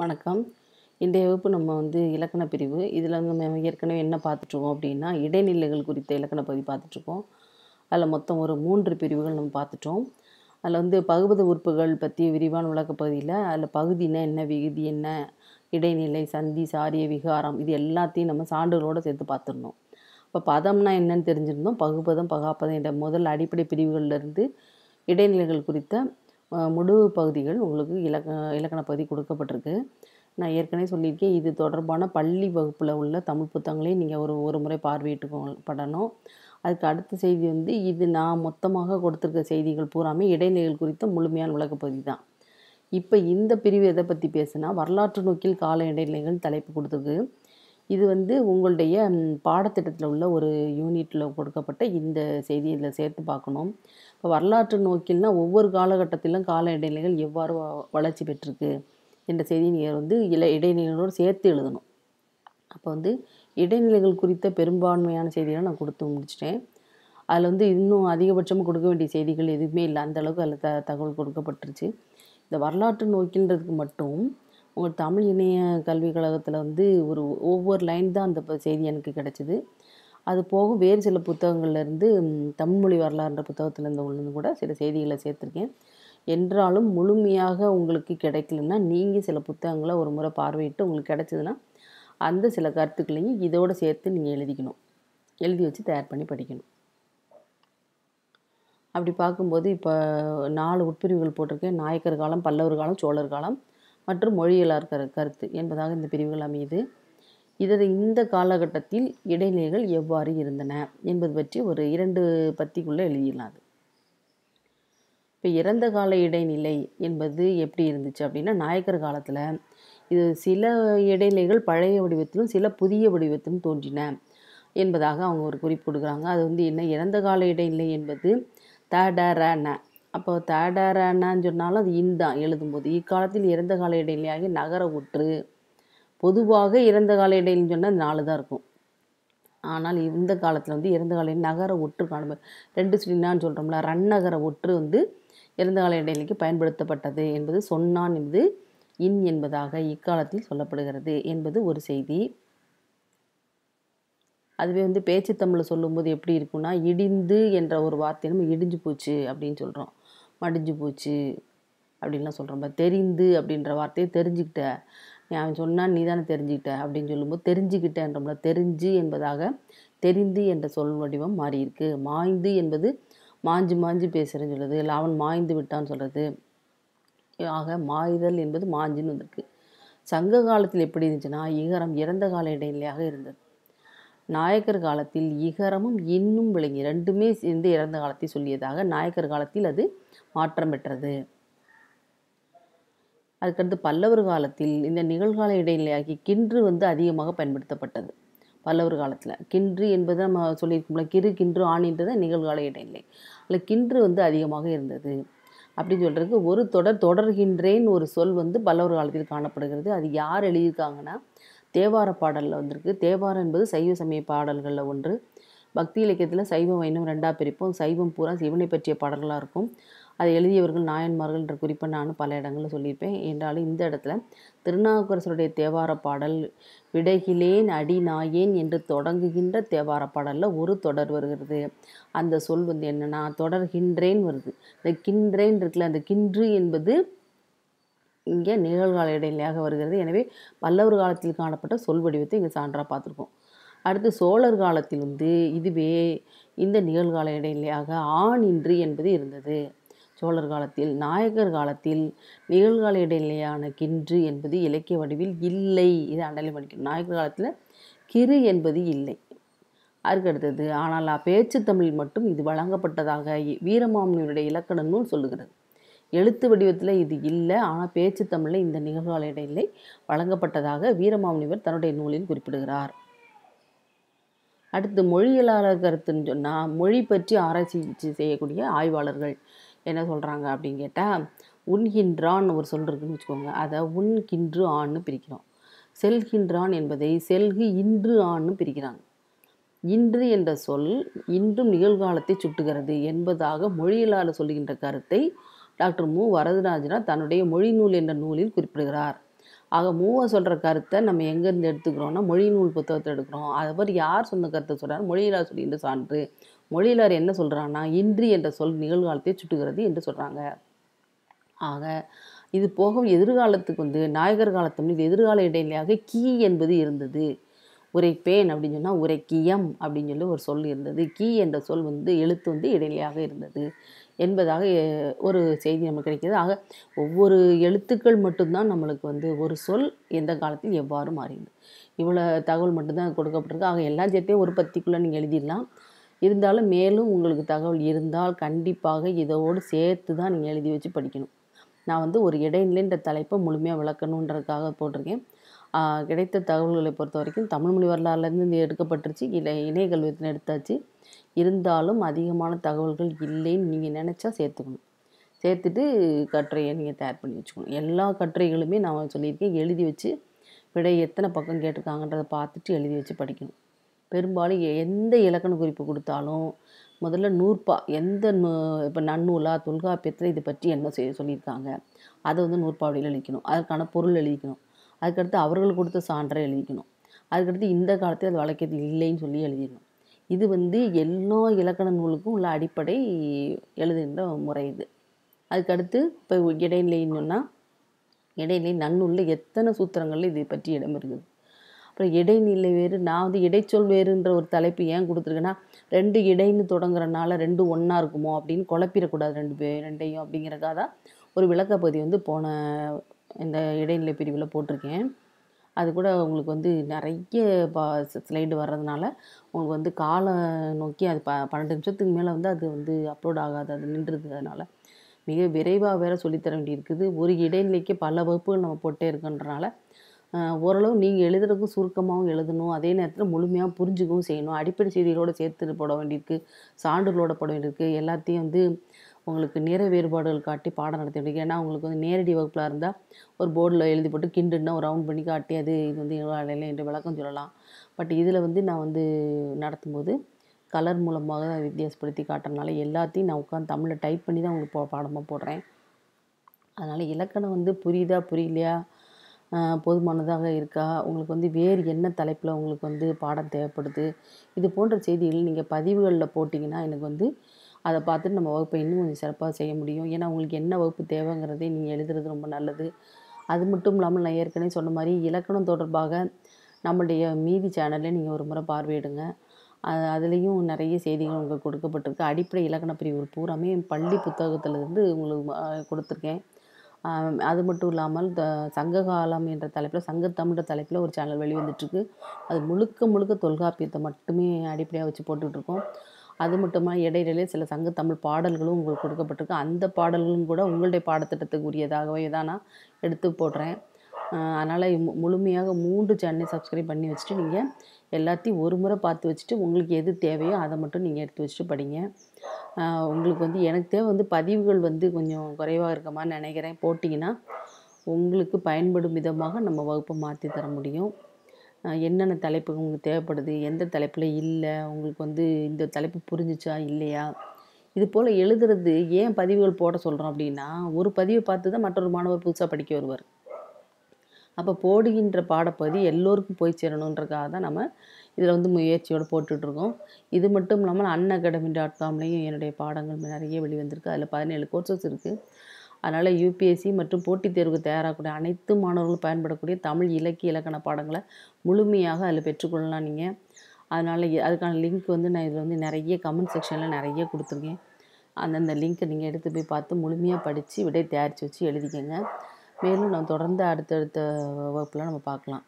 வணக்கம் இன்றைய வகுப்பு நம்ம வந்து இலக்கண பிரிவு இதில் வந்து நம்ம ஏற்கனவே என்ன பார்த்துட்ருக்கோம் அப்படின்னா இடைநிலைகள் குறித்த இலக்கண பகுதி பார்த்துட்ருக்கோம் அதில் மொத்தம் ஒரு மூன்று பிரிவுகள் நம்ம பார்த்துட்டோம் அதில் வந்து பகுபத உறுப்புகள் பற்றி விரிவான விளக்க பகுதியில் அதில் பகுதினா என்ன விகுதி என்ன இடைநிலை சந்தி சாரிய விகாரம் இது எல்லாத்தையும் நம்ம சான்றுகளோடு சேர்த்து பார்த்துருந்தோம் இப்போ பதம்னா என்னன்னு தெரிஞ்சிருந்தோம் பகுபதம் பகாப்பதம் என்ற முதல் அடிப்படை பிரிவுகளிலிருந்து இடைநிலைகள் குறித்த முடிவு பகுதிகள் உங்களுக்கு இலக்க இலக்கண பகுதி கொடுக்கப்பட்டிருக்கு நான் ஏற்கனவே சொல்லியிருக்கேன் இது தொடர்பான பள்ளி வகுப்பில் உள்ள தமிழ் புத்தகங்களையும் நீங்கள் ஒரு ஒரு முறை பார்வையிட்டு படணும் அதுக்கு அடுத்த செய்தி வந்து இது நான் மொத்தமாக கொடுத்துருக்க செய்திகள் பூராமே இடைநிலைகள் குறித்த முழுமையான விளக்கப்பகுதி தான் இப்போ இந்த பிரிவு எதை பற்றி பேசுனா வரலாற்று நோக்கில் கால இடைநிலைகள் தலைப்பு கொடுத்துருக்கு இது வந்து உங்களுடைய பாடத்திட்டத்தில் உள்ள ஒரு யூனிட்டில் கொடுக்கப்பட்ட இந்த செய்தி இதில் சேர்த்து பார்க்கணும் இப்போ வரலாற்று நோக்கில்னா ஒவ்வொரு காலகட்டத்திலும் கால இடைநிலைகள் எவ்வாறு வளர்ச்சி பெற்றிருக்கு என்ற செய்தி நீங்கள் வந்து இல இடைநிலைகளோடு சேர்த்து எழுதணும் அப்போ வந்து இடைநிலைகள் குறித்த பெரும்பான்மையான செய்திகளை நான் கொடுத்து முடிச்சிட்டேன் அதில் வந்து இன்னும் அதிகபட்சமாக கொடுக்க வேண்டிய செய்திகள் எதுவுமே இல்லை அந்தளவுக்கு அதில் த தகவல் கொடுக்கப்பட்டுருச்சு இந்த வரலாற்று நோக்கின்றதுக்கு மட்டும் உங்கள் தமிழ் இணைய கல்விக் கழகத்தில் வந்து ஒரு ஒவ்வொரு லைன் தான் அந்த செய்தி எனக்கு கிடச்சிது அது போக வேறு சில புத்தகங்கள்லேருந்து தமிழ்மொழி வரலாறுன்ற புத்தகத்துலேருந்து உள்ளது கூட சில செய்திகளை சேர்த்துருக்கேன் என்றாலும் முழுமையாக உங்களுக்கு கிடைக்கலன்னா நீங்கள் சில புத்தகங்களை ஒரு முறை பார்வையிட்டு உங்களுக்கு கிடச்சிதுன்னா அந்த சில கருத்துக்களையும் இதோடு சேர்த்து நீங்கள் எழுதிக்கணும் எழுதி வச்சு தயார் பண்ணி படிக்கணும் அப்படி பார்க்கும்போது இப்போ நாலு உட்பிரிவுகள் போட்டிருக்கேன் நாயக்கர் காலம் பல்லவர் காலம் சோழர் காலம் மற்றும் மொழியலார் கரு கருத்து என்பதாக இந்த பிரிவுகள் அமையுது இதில் இந்த காலகட்டத்தில் இடைநிலைகள் எவ்வாறு இருந்தன என்பது பற்றி ஒரு இரண்டு பத்திக்குள்ளே எழுதியலாம் இப்போ இறந்த கால இடைநிலை என்பது எப்படி இருந்துச்சு அப்படின்னா நாயக்கர் காலத்தில் இது சில இடைநிலைகள் பழைய வடிவத்திலும் சில புதிய வடிவத்திலும் தோன்றின என்பதாக அவங்க ஒரு குறிப்பிடுகிறாங்க அது வந்து என்ன இறந்த கால இடைநிலை என்பது த ட ர ந அப்போ தடரன்னு சொன்னாலும் அது இன் தான் எழுதும்போது இக்காலத்தில் இறந்த கால இடைவெளியாகி நகர உற்று பொதுவாக இறந்த கால இடைவெளின்னு சொன்னால் நாலு தான் இருக்கும் ஆனால் இந்த காலத்தில் வந்து இறந்த கால நகர ஒற்று காணும் ரெண்டு சிலினான்னு சொல்கிறோம்ல ரன்னகர ஒற்று வந்து இறந்த கால இடைவெளிக்கு பயன்படுத்தப்பட்டது என்பது சொன்னான் என்பது இன் என்பதாக இக்காலத்தில் சொல்லப்படுகிறது என்பது ஒரு செய்தி அதுவே வந்து பேச்சு தமிழில் சொல்லும்போது எப்படி இருக்குன்னா இடிந்து என்ற ஒரு வார்த்தை நம்ம இடிஞ்சு போச்சு அப்படின்னு சொல்கிறோம் மடிஞ்சு போச்சு அப்படின்லாம் சொல்கிறோம் தெரிந்து அப்படின்ற வார்த்தையை தெரிஞ்சுக்கிட்ட நீ அவன் சொன்னால் நீ தானே தெரிஞ்சுக்கிட்ட அப்படின்னு சொல்லும்போது தெரிஞ்சுக்கிட்டேன்ற தெரிஞ்சு என்பதாக தெரிந்து என்ற சொல் வடிவம் மாறியிருக்கு மாய்ந்து என்பது மாஞ்சு மாஞ்சு பேசுகிறேன்னு சொல்கிறது இல்லை அவன் மாய்ந்து விட்டான்னு சொல்கிறது ஆக மாய்தல் என்பது மாஞ்சுன்னு வந்திருக்கு சங்க காலத்தில் எப்படி இருந்துச்சுன்னா ஈகரம் இறந்த கால இடைநிலையாக இருந்தது நாயக்கர் காலத்தில் இகரமும் இன்னும் விளங்கி ரெண்டுமே சேர்ந்து இறந்த காலத்தை சொல்லியதாக நாயக்கர் காலத்தில் அது மாற்றம் பெற்றது அதுக்கடுத்து பல்லவர் காலத்தில் இந்த நிகழ்கால இடைநிலையாகி கின்று வந்து அதிகமாக பயன்படுத்தப்பட்டது பல்லவர் காலத்தில் கின்று என்பது நம்ம சொல்லியிருக்கோம்ல கிரு கின்று ஆணின்றதை நிகழ்கால இடைநிலை அதில் கின்று வந்து அதிகமாக இருந்தது அப்படின்னு சொல்கிறதுக்கு ஒரு தொடர் தொடர்கின்றேன் ஒரு சொல் வந்து பல்லவர் காலத்தில் காணப்படுகிறது அது யார் எழுதியிருக்காங்கன்னா தேவார பாடலில் வந்திருக்கு தேவாரம் என்பது சைவ சமய பாடல்களில் ஒன்று பக்தி இலக்கியத்தில் சைவம் வைணவம் ரெண்டாக பிரிப்போம் சைவம் பூரா சிவனை பற்றிய பாடல்களாக இருக்கும் அதை எழுதியவர்கள் நாயன்மார்கள் என்ற குறிப்பை நான் பல இடங்களில் சொல்லியிருப்பேன் என்றாலும் இந்த இடத்துல திருநாவுக்கரசருடைய தேவார பாடல் விடைகிலேன் அடி நாயேன் என்று தொடங்குகின்ற தேவார பாடலில் ஒரு தொடர் வருகிறது அந்த சொல் வந்து என்னென்னா தொடர்கின்றேன் வருது இந்த கின்றேன் இருக்குல்ல அந்த கின்று என்பது இங்கே நிகழ்கால இடைநிலையாக வருகிறது எனவே பல்லவர் காலத்தில் காணப்பட்ட சொல் வடிவத்தை இங்கே சான்றாக பார்த்துருக்கோம் அடுத்து சோழர் காலத்தில் வந்து இதுவே இந்த நிகழ்கால இடைநிலையாக ஆண் இன்று என்பது இருந்தது சோழர் காலத்தில் நாயக்கர் காலத்தில் நிகழ்கால இடைநிலையான கின்று என்பது இலக்கிய வடிவில் இல்லை இது அண்டலை பண்ணிக்கணும் நாயக்கர் காலத்தில் கிரு என்பது இல்லை அதுக்கடுத்தது ஆனால் பேச்சு தமிழ் மட்டும் இது வழங்கப்பட்டதாக வீரமாமனியுடைய இலக்கண நூல் சொல்லுகிறது எழுத்து வடிவத்தில் இது இல்லை ஆனால் பேச்சு தமிழில் இந்த நிகழ்வாள இடைநிலை வழங்கப்பட்டதாக வீரமாமுனிவர் தன்னுடைய நூலில் குறிப்பிடுகிறார் அடுத்து மொழியலாளர் கருத்துன்னு சொன்னால் மொழி பற்றி ஆராய்ச்சி செய்யக்கூடிய ஆய்வாளர்கள் என்ன சொல்கிறாங்க அப்படின்னு கேட்டால் உண்கின்றான்னு ஒரு சொல் இருக்குன்னு வச்சுக்கோங்க அதை உண்கின்று ஆண்னு பிரிக்கிறோம் செல்கின்றான் என்பதை செல்கு இன்று ஆண்னு பிரிக்கிறாங்க இன்று என்ற சொல் இன்றும் நிகழ்காலத்தை சுட்டுகிறது என்பதாக மொழியலாளர் சொல்லுகின்ற கருத்தை டாக்டர் மு வரதராஜனா தன்னுடைய மொழி நூல் என்ற நூலில் குறிப்பிடுகிறார் ஆக மூவை சொல்கிற கருத்தை நம்ம எங்கேருந்து எடுத்துக்கிறோம்னா மொழி நூல் புத்தகத்தை எடுக்கிறோம் அவர் யார் சொன்ன கருத்தை சொல்கிறார் மொழியிலார் சொல்லின்ற சான்று மொழியிலார் என்ன சொல்கிறான்னா இன்றி என்ற சொல் நிகழ்காலத்தை சுட்டுகிறது என்று சொல்கிறாங்க ஆக இது போக எதிர்காலத்துக்கு வந்து நாயகர் இது எதிர்கால இடைநிலையாக கீ என்பது இருந்தது உரைப்பேன் அப்படின்னு சொன்னால் உரைக்கியம் அப்படின்னு சொல்லி ஒரு சொல் இருந்தது கீ என்ற சொல் வந்து எழுத்து வந்து இடைநிலையாக இருந்தது என்பதாக ஒரு செய்தி நமக்கு கிடைக்கிறது ஆக ஒவ்வொரு எழுத்துக்கள் மட்டும்தான் நம்மளுக்கு வந்து ஒரு சொல் எந்த காலத்தில் எவ்வாறு மாறியது இவ்வளோ தகவல் மட்டும்தான் கொடுக்கப்பட்டிருக்கு ஆக எல்லா சேர்த்தையும் ஒரு பத்திக்குள்ளே நீங்கள் எழுதிடலாம் இருந்தாலும் மேலும் உங்களுக்கு தகவல் இருந்தால் கண்டிப்பாக இதோடு சேர்த்து தான் நீங்கள் எழுதி வச்சு படிக்கணும் நான் வந்து ஒரு இந்த தலைப்பை முழுமையாக விளக்கணுன்றதுக்காக போட்டிருக்கேன் கிடைத்த தகவல்களை பொறுத்த வரைக்கும் தமிழ்மொழி வரலாறுலேருந்து இது எடுக்கப்பட்டுருச்சு இல்லை இணைய கல்வியத்தில் எடுத்தாச்சு இருந்தாலும் அதிகமான தகவல்கள் இல்லைன்னு நீங்கள் நினச்சா சேர்த்துக்கணும் சேர்த்துட்டு கட்டுரையை நீங்கள் தயார் பண்ணி வச்சுக்கணும் எல்லா கட்டுரைகளுமே நான் சொல்லியிருக்கேன் எழுதி வச்சு விடை எத்தனை பக்கம் கேட்டிருக்காங்கன்றதை பார்த்துட்டு எழுதி வச்சு படிக்கணும் பெரும்பாலும் எந்த இலக்கண குறிப்பு கொடுத்தாலும் முதல்ல நூற்பா எந்த நூ இப்போ நன்னூலா தொல்காப்பியத்தில் இது பற்றி என்ன செய்ய சொல்லியிருக்காங்க அதை வந்து நூற்பாவடியில் எழுதிக்கணும் அதற்கான பொருள் எழுதிக்கணும் அதுக்கடுத்து அவர்கள் கொடுத்த சான்றை எழுதிக்கணும் அதுக்கடுத்து இந்த காலத்தில் அது வழக்கியது இல்லைன்னு சொல்லி எழுதிடணும் இது வந்து எல்லா இலக்கண நூலுக்கும் உள்ள அடிப்படை எழுதுகின்ற முறை இது அதுக்கடுத்து இப்போ இடைநிலைன்னு சொன்னால் இடைநிலை நன்னூலில் எத்தனை சூத்திரங்களில் இதை பற்றி இடம் இருக்குது அப்புறம் இடைநிலை வேறு நான் வந்து இடைச்சொல் வேறுன்ற ஒரு தலைப்பு ஏன் கொடுத்துருக்கேன்னா ரெண்டு இடைன்னு தொடங்குறனால ரெண்டு ஒன்றா இருக்குமோ அப்படின்னு குழப்பிடக்கூடாது ரெண்டு பே ரெண்டையும் அப்படிங்கிறக்காக தான் ஒரு விளக்கப்பதி வந்து போன இந்த இடைநிலை பிரிவில் போட்டிருக்கேன் அது கூட உங்களுக்கு வந்து நிறைய பா ஸ்லைடு வர்றதுனால உங்களுக்கு வந்து காலை நோக்கி அது ப பன்னெண்டு நிமிஷத்துக்கு மேலே வந்து அது வந்து அப்லோட் ஆகாது அது நின்றுது அதனால் மிக விரைவாக வேறு சொல்லித்தர வேண்டியிருக்குது ஒரு இடைநிலைக்கு பல வகுப்புகள் நம்ம போட்டே இருக்கன்றனால ஓரளவு நீங்கள் எழுதுறதுக்கும் சுருக்கமாகவும் எழுதணும் அதே நேரத்தில் முழுமையாக புரிஞ்சுக்கவும் செய்யணும் அடிப்படை செய்திகளோடு சேர்த்து போட வேண்டியிருக்கு சான்றுகளோட போட வேண்டியிருக்கு எல்லாத்தையும் வந்து உங்களுக்கு நிறை வேறுபாடுகள் காட்டி பாடம் நடத்தி முடியும் ஏன்னா உங்களுக்கு வந்து நேரடி வகுப்பில் இருந்தால் ஒரு போர்டில் எழுதி போட்டு கிண்டுனா ஒரு ரவுண்ட் பண்ணி காட்டி அது இது வந்து எங்களால் என்று விளக்கம் சொல்லலாம் பட் இதில் வந்து நான் வந்து நடத்தும்போது கலர் மூலமாக தான் வித்தியாசப்படுத்தி காட்டுறதுனால எல்லாத்தையும் நான் உட்காந்து தமிழில் டைப் பண்ணி தான் உங்களுக்கு பாடமாக போடுறேன் அதனால் இலக்கணம் வந்து புரியுதா புரியலையா போதுமானதாக இருக்கா உங்களுக்கு வந்து வேறு என்ன தலைப்பில் உங்களுக்கு வந்து பாடம் தேவைப்படுது இது போன்ற செய்திகள் நீங்கள் பதிவுகளில் போட்டிங்கன்னா எனக்கு வந்து அதை பார்த்துட்டு நம்ம வகுப்பை இன்னும் கொஞ்சம் சிறப்பாக செய்ய முடியும் ஏன்னா உங்களுக்கு என்ன வகுப்பு தேவைங்கிறதே நீங்கள் எழுதுறது ரொம்ப நல்லது அது மட்டும் இல்லாமல் நான் ஏற்கனவே சொன்ன மாதிரி இலக்கணம் தொடர்பாக நம்மளுடைய மீதி சேனல்லே நீங்கள் ஒரு முறை பார்வையிடுங்க அது அதுலேயும் நிறைய செய்திகள் உங்களுக்கு கொடுக்கப்பட்டிருக்கு அடிப்படை இலக்கண பிரிவு பூராமே பள்ளி புத்தகத்துலேருந்து உங்களுக்கு கொடுத்துருக்கேன் அது மட்டும் இல்லாமல் த சங்ககாலம் என்ற தலைப்பில் சங்கத்தமிழ் தலைப்பில் ஒரு சேனல் வெளிவந்துட்டுருக்கு அது முழுக்க முழுக்க தொல்காப்பியத்தை மட்டுமே அடிப்படையாக வச்சு போட்டுட்ருக்கோம் அது மட்டுமா இடையிலே சில சங்க தமிழ் பாடல்களும் உங்களுக்கு கொடுக்கப்பட்டிருக்கு அந்த பாடல்களும் கூட உங்களுடைய பாடத்திட்டத்துக்கு உரியதாகவே தான் நான் எடுத்து போடுறேன் அதனால் முழுமையாக மூன்று சேனலை சப்ஸ்கிரைப் பண்ணி வச்சுட்டு நீங்கள் எல்லாத்தையும் ஒரு முறை பார்த்து வச்சுட்டு உங்களுக்கு எது தேவையோ அதை மட்டும் நீங்கள் எடுத்து வச்சுட்டு படிங்க உங்களுக்கு வந்து எனக்கு தேவை வந்து பதிவுகள் வந்து கொஞ்சம் குறைவாக இருக்க மாதிரி நினைக்கிறேன் போட்டிங்கன்னா உங்களுக்கு பயன்படும் விதமாக நம்ம வகுப்பை மாற்றி தர முடியும் என்னென்ன தலைப்பு உங்களுக்கு தேவைப்படுது எந்த தலைப்பில் இல்லை உங்களுக்கு வந்து இந்த தலைப்பு புரிஞ்சிச்சா இல்லையா இது போல் எழுதுறது ஏன் பதிவுகள் போட சொல்கிறோம் அப்படின்னா ஒரு பதிவை பார்த்து தான் மற்றொரு மாணவர் புதுசாக படிக்க வருவார் அப்போ போடுகின்ற பாடப்பகுதி எல்லோருக்கும் போய் சேரணுன்றக்காக தான் நம்ம இதில் வந்து முயற்சியோடு போட்டுட்ருக்கோம் இது மட்டும் இல்லாமல் அன் அகாடமி டாட் காம்லேயும் என்னுடைய பாடங்கள் நிறைய வெளிவந்திருக்கு அதில் பதினேழு கோர்சஸ் இருக்குது அதனால் யூபிஎஸ்சி மற்றும் போட்டித் தேர்வுக்கு தயாராகக்கூடிய அனைத்து மாணவர்களும் பயன்படக்கூடிய தமிழ் இலக்கிய இலக்கண பாடங்களை முழுமையாக அதில் பெற்றுக்கொள்ளலாம் நீங்கள் அதனால் அதுக்கான லிங்க் வந்து நான் இதில் வந்து நிறைய கமெண்ட் செக்ஷனில் நிறைய கொடுத்துருக்கேன் அந்தந்த லிங்க்கை நீங்கள் எடுத்து போய் பார்த்து முழுமையாக படித்து விடை தயாரித்து வச்சு எழுதிக்கோங்க மேலும் நான் தொடர்ந்து அடுத்தடுத்த வகுப்பில் நம்ம பார்க்கலாம்